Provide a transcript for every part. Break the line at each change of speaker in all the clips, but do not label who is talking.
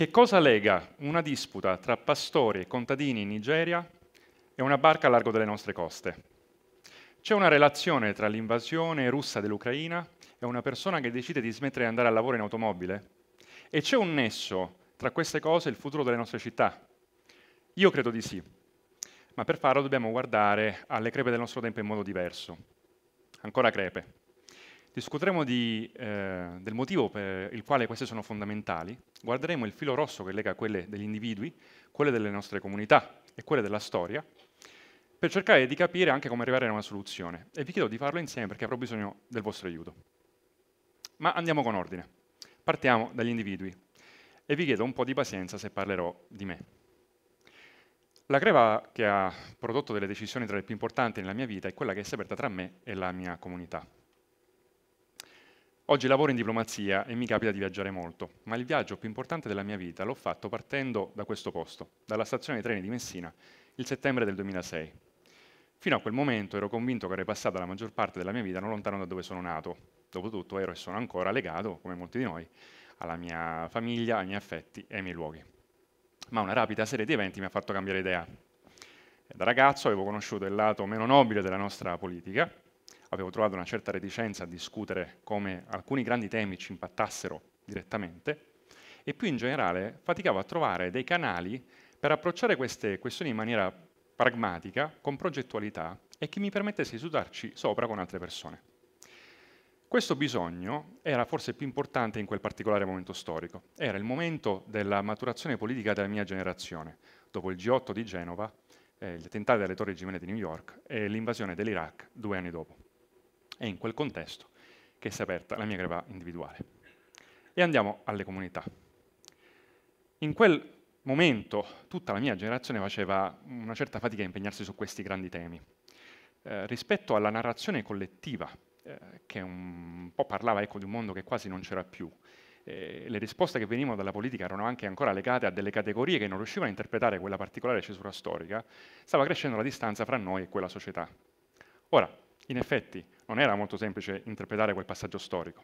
Che cosa lega una disputa tra pastori e contadini in Nigeria e una barca a largo delle nostre coste? C'è una relazione tra l'invasione russa dell'Ucraina e una persona che decide di smettere di andare al lavoro in automobile? E c'è un nesso tra queste cose e il futuro delle nostre città? Io credo di sì, ma per farlo dobbiamo guardare alle crepe del nostro tempo in modo diverso. Ancora crepe. Discuteremo di, eh, del motivo per il quale queste sono fondamentali, guarderemo il filo rosso che lega quelle degli individui, quelle delle nostre comunità e quelle della storia, per cercare di capire anche come arrivare a una soluzione. E vi chiedo di farlo insieme perché avrò bisogno del vostro aiuto. Ma andiamo con ordine. Partiamo dagli individui. E vi chiedo un po' di pazienza se parlerò di me. La creva che ha prodotto delle decisioni tra le più importanti nella mia vita è quella che si è aperta tra me e la mia comunità. Oggi lavoro in diplomazia e mi capita di viaggiare molto, ma il viaggio più importante della mia vita l'ho fatto partendo da questo posto, dalla stazione dei treni di Messina, il settembre del 2006. Fino a quel momento ero convinto che avrei passato la maggior parte della mia vita non lontano da dove sono nato. Dopotutto ero e sono ancora legato, come molti di noi, alla mia famiglia, ai miei affetti e ai miei luoghi. Ma una rapida serie di eventi mi ha fatto cambiare idea. Da ragazzo avevo conosciuto il lato meno nobile della nostra politica, avevo trovato una certa reticenza a discutere come alcuni grandi temi ci impattassero direttamente, e più in generale faticavo a trovare dei canali per approcciare queste questioni in maniera pragmatica, con progettualità e che mi permettesse di sudarci sopra con altre persone. Questo bisogno era forse più importante in quel particolare momento storico. Era il momento della maturazione politica della mia generazione, dopo il G8 di Genova, eh, gli attentati alle Torri Gemelle di New York e l'invasione dell'Iraq due anni dopo. È in quel contesto che si è aperta la mia greva individuale. E andiamo alle comunità. In quel momento tutta la mia generazione faceva una certa fatica a impegnarsi su questi grandi temi. Eh, rispetto alla narrazione collettiva, eh, che un po' parlava ecco, di un mondo che quasi non c'era più, eh, le risposte che venivano dalla politica erano anche ancora legate a delle categorie che non riuscivano a interpretare quella particolare cesura storica, stava crescendo la distanza fra noi e quella società. Ora, in effetti, non era molto semplice interpretare quel passaggio storico.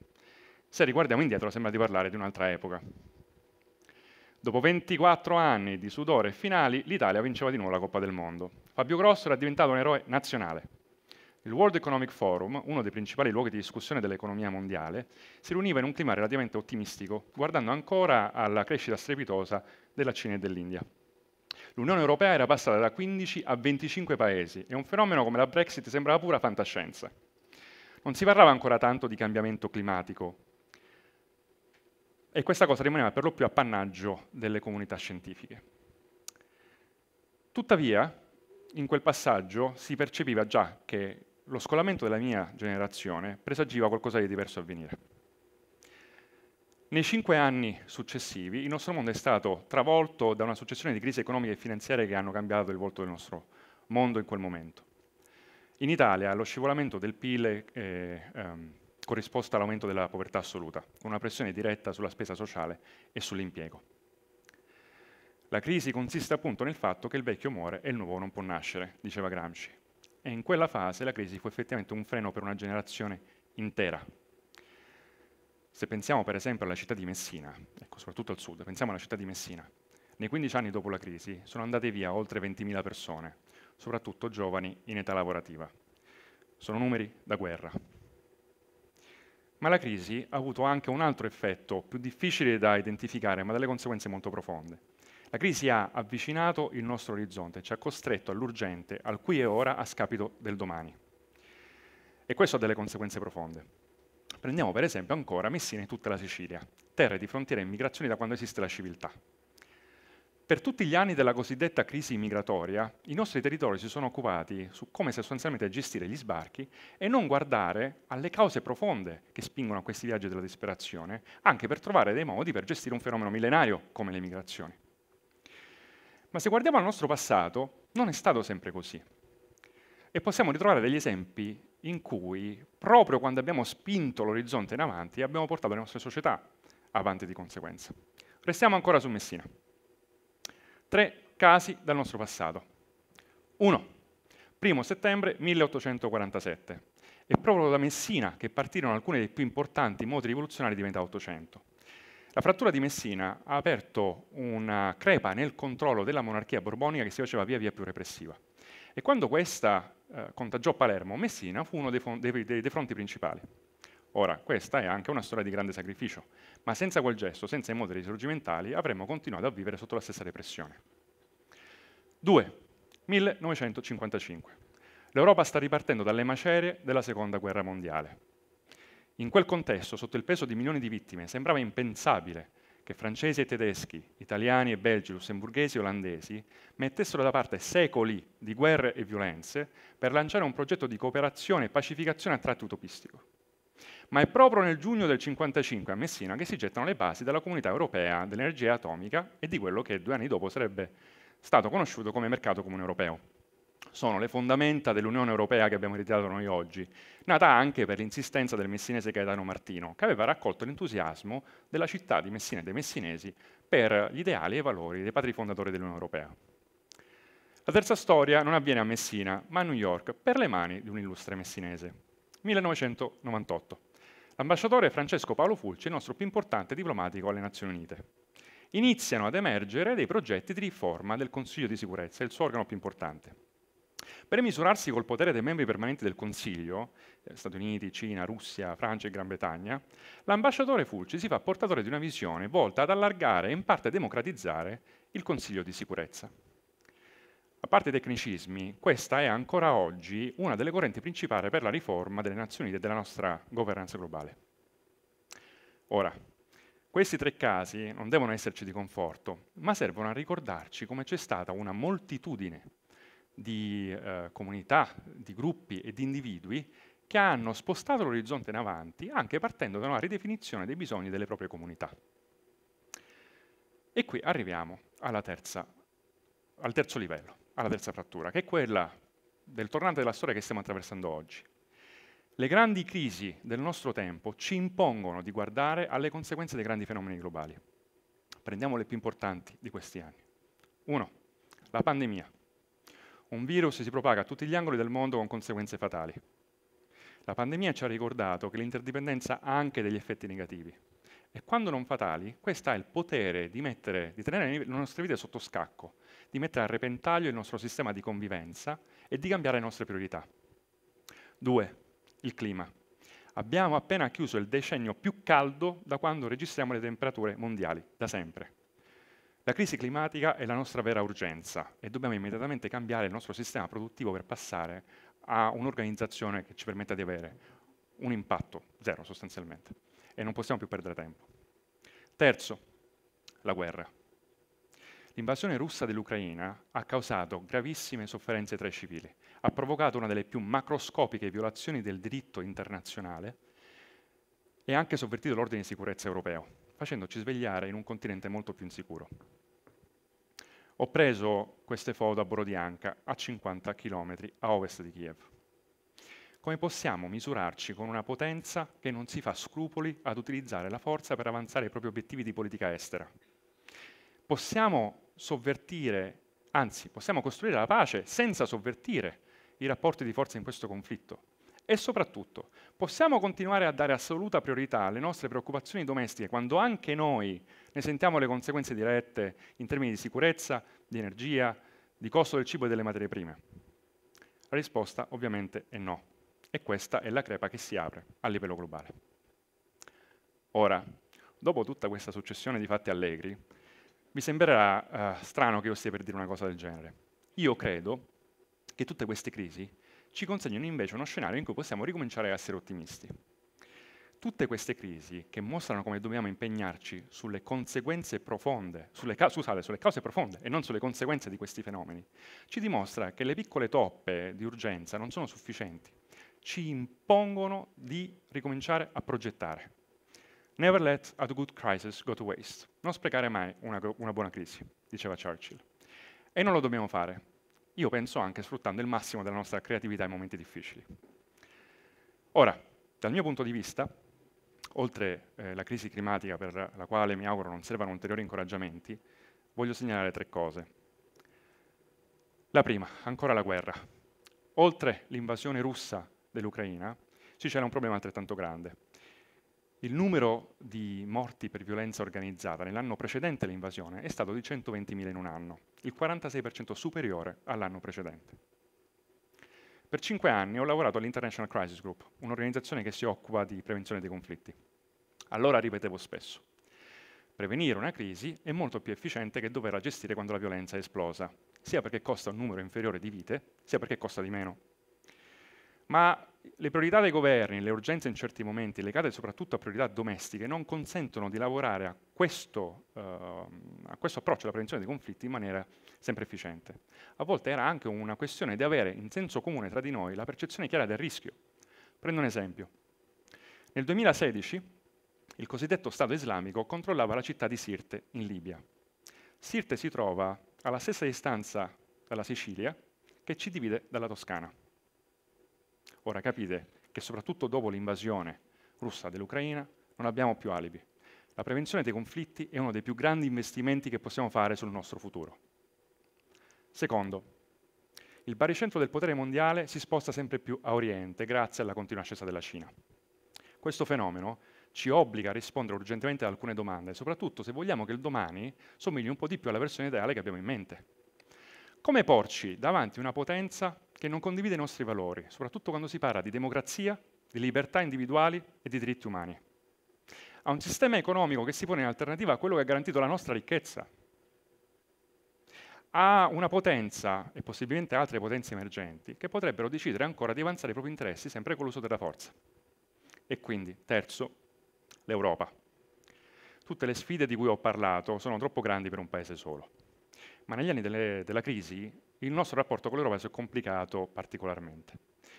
Se riguardiamo indietro sembra di parlare di un'altra epoca. Dopo 24 anni di sudore e finali, l'Italia vinceva di nuovo la Coppa del Mondo. Fabio Grosso era diventato un eroe nazionale. Il World Economic Forum, uno dei principali luoghi di discussione dell'economia mondiale, si riuniva in un clima relativamente ottimistico, guardando ancora alla crescita strepitosa della Cina e dell'India. L'Unione Europea era passata da 15 a 25 paesi e un fenomeno come la Brexit sembrava pura fantascienza non si parlava ancora tanto di cambiamento climatico e questa cosa rimaneva per lo più appannaggio delle comunità scientifiche. Tuttavia, in quel passaggio si percepiva già che lo scolamento della mia generazione presagiva qualcosa di diverso a venire. Nei cinque anni successivi il nostro mondo è stato travolto da una successione di crisi economiche e finanziarie che hanno cambiato il volto del nostro mondo in quel momento. In Italia lo scivolamento del PIL è, eh, ehm, corrisposta all'aumento della povertà assoluta, con una pressione diretta sulla spesa sociale e sull'impiego. La crisi consiste appunto nel fatto che il vecchio muore e il nuovo non può nascere, diceva Gramsci. E in quella fase la crisi fu effettivamente un freno per una generazione intera. Se pensiamo per esempio alla città di Messina, ecco, soprattutto al sud, pensiamo alla città di Messina, nei 15 anni dopo la crisi sono andate via oltre 20.000 persone, soprattutto giovani in età lavorativa. Sono numeri da guerra. Ma la crisi ha avuto anche un altro effetto, più difficile da identificare, ma dalle conseguenze molto profonde. La crisi ha avvicinato il nostro orizzonte, ci ha costretto all'urgente, al qui e ora, a scapito del domani. E questo ha delle conseguenze profonde. Prendiamo per esempio ancora Messina e tutta la Sicilia, terre di frontiera e immigrazioni da quando esiste la civiltà. Per tutti gli anni della cosiddetta crisi migratoria, i nostri territori si sono occupati su come sostanzialmente gestire gli sbarchi e non guardare alle cause profonde che spingono a questi viaggi della disperazione, anche per trovare dei modi per gestire un fenomeno millenario come le migrazioni. Ma se guardiamo al nostro passato, non è stato sempre così. E possiamo ritrovare degli esempi in cui, proprio quando abbiamo spinto l'orizzonte in avanti, abbiamo portato le nostre società avanti di conseguenza. Restiamo ancora su Messina. Tre casi dal nostro passato. Uno, primo settembre 1847. È proprio da Messina che partirono alcuni dei più importanti moti rivoluzionari di metà 800. La frattura di Messina ha aperto una crepa nel controllo della monarchia borbonica che si faceva via via più repressiva. E quando questa eh, contagiò Palermo, Messina fu uno dei, dei, dei, dei fronti principali. Ora, questa è anche una storia di grande sacrificio, ma senza quel gesto, senza i modelli risorgimentali, avremmo continuato a vivere sotto la stessa repressione. 2. 1955. L'Europa sta ripartendo dalle macerie della Seconda Guerra Mondiale. In quel contesto, sotto il peso di milioni di vittime, sembrava impensabile che francesi e tedeschi, italiani e belgi, lussemburghesi e olandesi mettessero da parte secoli di guerre e violenze per lanciare un progetto di cooperazione e pacificazione a tratto utopistico ma è proprio nel giugno del 1955 a Messina che si gettano le basi della comunità europea dell'energia atomica e di quello che due anni dopo sarebbe stato conosciuto come mercato comune europeo. Sono le fondamenta dell'Unione Europea che abbiamo ritirato noi oggi, nata anche per l'insistenza del messinese Gaetano Martino, che aveva raccolto l'entusiasmo della città di Messina e dei messinesi per gli ideali e i valori dei padri fondatori dell'Unione Europea. La terza storia non avviene a Messina, ma a New York, per le mani di un illustre messinese. 1998. L'ambasciatore Francesco Paolo Fulci è il nostro più importante diplomatico alle Nazioni Unite. Iniziano ad emergere dei progetti di riforma del Consiglio di sicurezza, il suo organo più importante. Per misurarsi col potere dei membri permanenti del Consiglio, eh, Stati Uniti, Cina, Russia, Francia e Gran Bretagna, l'ambasciatore Fulci si fa portatore di una visione volta ad allargare e in parte democratizzare il Consiglio di sicurezza. A parte i tecnicismi, questa è ancora oggi una delle correnti principali per la riforma delle Nazioni Unite e della nostra governanza globale. Ora, questi tre casi non devono esserci di conforto, ma servono a ricordarci come c'è stata una moltitudine di eh, comunità, di gruppi e di individui che hanno spostato l'orizzonte in avanti anche partendo da una ridefinizione dei bisogni delle proprie comunità. E qui arriviamo terza, al terzo livello, alla terza frattura, che è quella del tornante della storia che stiamo attraversando oggi. Le grandi crisi del nostro tempo ci impongono di guardare alle conseguenze dei grandi fenomeni globali. Prendiamo le più importanti di questi anni. Uno, La pandemia. Un virus si propaga a tutti gli angoli del mondo con conseguenze fatali. La pandemia ci ha ricordato che l'interdipendenza ha anche degli effetti negativi. E quando non fatali, questa ha il potere di, mettere, di tenere le nostre vite sotto scacco, di mettere a repentaglio il nostro sistema di convivenza e di cambiare le nostre priorità. 2. Il clima. Abbiamo appena chiuso il decennio più caldo da quando registriamo le temperature mondiali, da sempre. La crisi climatica è la nostra vera urgenza e dobbiamo immediatamente cambiare il nostro sistema produttivo per passare a un'organizzazione che ci permetta di avere un impatto zero sostanzialmente e non possiamo più perdere tempo. Terzo, la guerra. L'invasione russa dell'Ucraina ha causato gravissime sofferenze tra i civili, ha provocato una delle più macroscopiche violazioni del diritto internazionale e ha anche sovvertito l'ordine di sicurezza europeo, facendoci svegliare in un continente molto più insicuro. Ho preso queste foto a Borodianka, a 50 km a ovest di Kiev. Come possiamo misurarci con una potenza che non si fa scrupoli ad utilizzare la forza per avanzare i propri obiettivi di politica estera? Possiamo sovvertire, anzi possiamo costruire la pace senza sovvertire i rapporti di forza in questo conflitto. E soprattutto possiamo continuare a dare assoluta priorità alle nostre preoccupazioni domestiche quando anche noi ne sentiamo le conseguenze dirette in termini di sicurezza, di energia, di costo del cibo e delle materie prime. La risposta ovviamente è no. E questa è la crepa che si apre a livello globale. Ora, dopo tutta questa successione di fatti allegri, vi sembrerà uh, strano che io stia per dire una cosa del genere. Io credo che tutte queste crisi ci consegnano invece uno scenario in cui possiamo ricominciare a essere ottimisti. Tutte queste crisi che mostrano come dobbiamo impegnarci sulle conseguenze profonde, sulle, ca scusate, sulle cause profonde e non sulle conseguenze di questi fenomeni, ci dimostra che le piccole toppe di urgenza non sono sufficienti, ci impongono di ricominciare a progettare. Never let a good crisis go to waste. Non sprecare mai una, una buona crisi, diceva Churchill. E non lo dobbiamo fare. Io penso anche sfruttando il massimo della nostra creatività in momenti difficili. Ora, dal mio punto di vista, oltre eh, la crisi climatica per la quale mi auguro non servano ulteriori incoraggiamenti, voglio segnalare tre cose. La prima, ancora la guerra. Oltre l'invasione russa dell'Ucraina, ci c'era un problema altrettanto grande, il numero di morti per violenza organizzata nell'anno precedente l'invasione è stato di 120.000 in un anno, il 46% superiore all'anno precedente. Per cinque anni ho lavorato all'International Crisis Group, un'organizzazione che si occupa di prevenzione dei conflitti. Allora ripetevo spesso, prevenire una crisi è molto più efficiente che doverla gestire quando la violenza è esplosa, sia perché costa un numero inferiore di vite, sia perché costa di meno ma le priorità dei governi, le urgenze in certi momenti, legate soprattutto a priorità domestiche, non consentono di lavorare a questo, uh, a questo approccio alla prevenzione dei conflitti in maniera sempre efficiente. A volte era anche una questione di avere in senso comune tra di noi la percezione chiara del rischio. Prendo un esempio. Nel 2016 il cosiddetto Stato islamico controllava la città di Sirte, in Libia. Sirte si trova alla stessa distanza dalla Sicilia che ci divide dalla Toscana. Ora capite che soprattutto dopo l'invasione russa dell'Ucraina non abbiamo più alibi. La prevenzione dei conflitti è uno dei più grandi investimenti che possiamo fare sul nostro futuro. Secondo, il baricentro del potere mondiale si sposta sempre più a oriente grazie alla continua ascesa della Cina. Questo fenomeno ci obbliga a rispondere urgentemente ad alcune domande, soprattutto se vogliamo che il domani somigli un po' di più alla versione ideale che abbiamo in mente. Come porci davanti a una potenza che non condivide i nostri valori, soprattutto quando si parla di democrazia, di libertà individuali e di diritti umani. A un sistema economico che si pone in alternativa a quello che ha garantito la nostra ricchezza. A una potenza, e possibilmente altre potenze emergenti, che potrebbero decidere ancora di avanzare i propri interessi sempre con l'uso della forza. E quindi, terzo, l'Europa. Tutte le sfide di cui ho parlato sono troppo grandi per un paese solo ma negli anni delle, della crisi il nostro rapporto con l'Europa si è complicato particolarmente,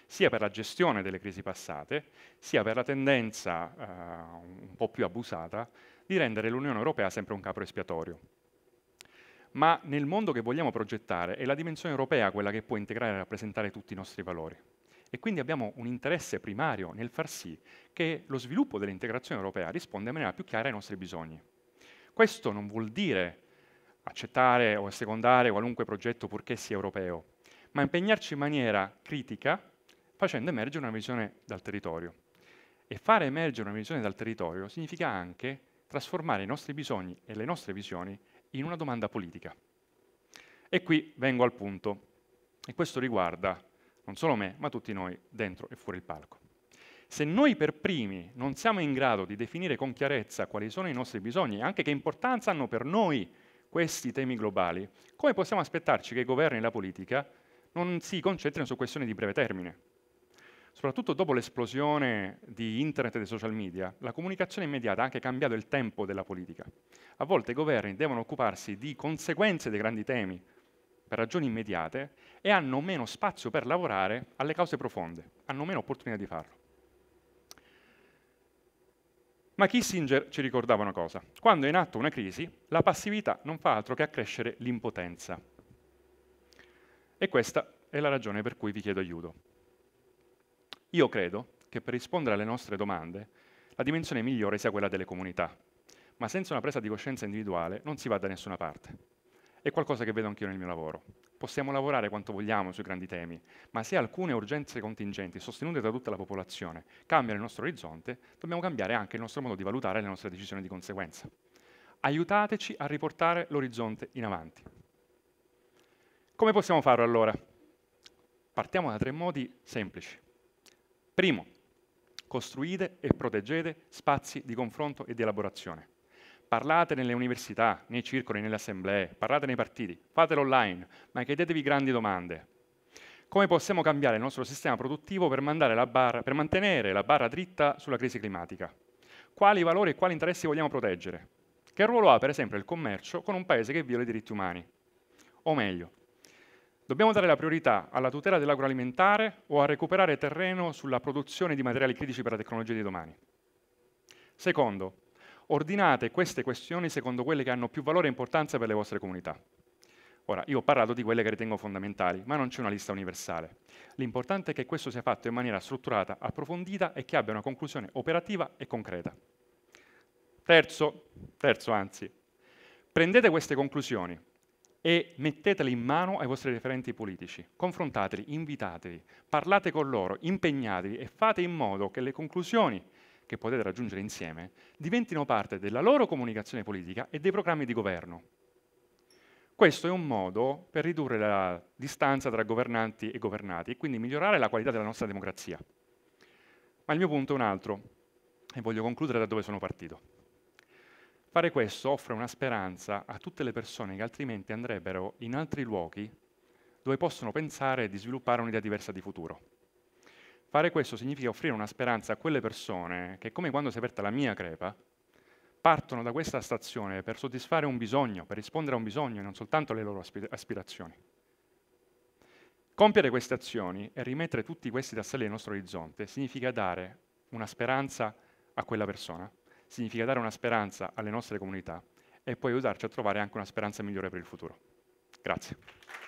sia per la gestione delle crisi passate, sia per la tendenza eh, un po' più abusata di rendere l'Unione Europea sempre un capro espiatorio. Ma nel mondo che vogliamo progettare è la dimensione europea quella che può integrare e rappresentare tutti i nostri valori. E quindi abbiamo un interesse primario nel far sì che lo sviluppo dell'integrazione europea risponda in maniera più chiara ai nostri bisogni. Questo non vuol dire accettare o assecondare qualunque progetto purché sia europeo, ma impegnarci in maniera critica facendo emergere una visione dal territorio. E fare emergere una visione dal territorio significa anche trasformare i nostri bisogni e le nostre visioni in una domanda politica. E qui vengo al punto, e questo riguarda non solo me, ma tutti noi dentro e fuori il palco. Se noi per primi non siamo in grado di definire con chiarezza quali sono i nostri bisogni, e anche che importanza hanno per noi questi temi globali, come possiamo aspettarci che i governi e la politica non si concentrino su questioni di breve termine? Soprattutto dopo l'esplosione di internet e dei social media, la comunicazione immediata ha anche cambiato il tempo della politica. A volte i governi devono occuparsi di conseguenze dei grandi temi per ragioni immediate e hanno meno spazio per lavorare alle cause profonde, hanno meno opportunità di farlo. Ma Kissinger ci ricordava una cosa, quando è in atto una crisi, la passività non fa altro che accrescere l'impotenza. E questa è la ragione per cui vi chiedo aiuto. Io credo che per rispondere alle nostre domande la dimensione migliore sia quella delle comunità, ma senza una presa di coscienza individuale non si va da nessuna parte. È qualcosa che vedo anch'io nel mio lavoro. Possiamo lavorare quanto vogliamo sui grandi temi, ma se alcune urgenze contingenti sostenute da tutta la popolazione cambiano il nostro orizzonte, dobbiamo cambiare anche il nostro modo di valutare le nostre decisioni di conseguenza. Aiutateci a riportare l'orizzonte in avanti. Come possiamo farlo allora? Partiamo da tre modi semplici. Primo, costruite e proteggete spazi di confronto e di elaborazione parlate nelle università, nei circoli, nelle assemblee, parlate nei partiti, fatelo online, ma chiedetevi grandi domande. Come possiamo cambiare il nostro sistema produttivo per, la barra, per mantenere la barra dritta sulla crisi climatica? Quali valori e quali interessi vogliamo proteggere? Che ruolo ha, per esempio, il commercio con un paese che viola i diritti umani? O meglio, Dobbiamo dare la priorità alla tutela dell'agroalimentare o a recuperare terreno sulla produzione di materiali critici per la tecnologia di domani. Secondo, ordinate queste questioni secondo quelle che hanno più valore e importanza per le vostre comunità. Ora, io ho parlato di quelle che ritengo fondamentali, ma non c'è una lista universale. L'importante è che questo sia fatto in maniera strutturata, approfondita e che abbia una conclusione operativa e concreta. Terzo, terzo anzi, prendete queste conclusioni e mettetele in mano ai vostri referenti politici, confrontateli, invitatevi, parlate con loro, impegnatevi e fate in modo che le conclusioni che potete raggiungere insieme diventino parte della loro comunicazione politica e dei programmi di governo. Questo è un modo per ridurre la distanza tra governanti e governati e quindi migliorare la qualità della nostra democrazia. Ma il mio punto è un altro e voglio concludere da dove sono partito. Fare questo offre una speranza a tutte le persone che altrimenti andrebbero in altri luoghi dove possono pensare di sviluppare un'idea diversa di futuro. Fare questo significa offrire una speranza a quelle persone che, come quando si è aperta la mia crepa, partono da questa stazione per soddisfare un bisogno, per rispondere a un bisogno e non soltanto alle loro aspirazioni. Compiere queste azioni e rimettere tutti questi tasselli al nostro orizzonte significa dare una speranza a quella persona, significa dare una speranza alle nostre comunità e poi aiutarci a trovare anche una speranza migliore per il futuro. Grazie.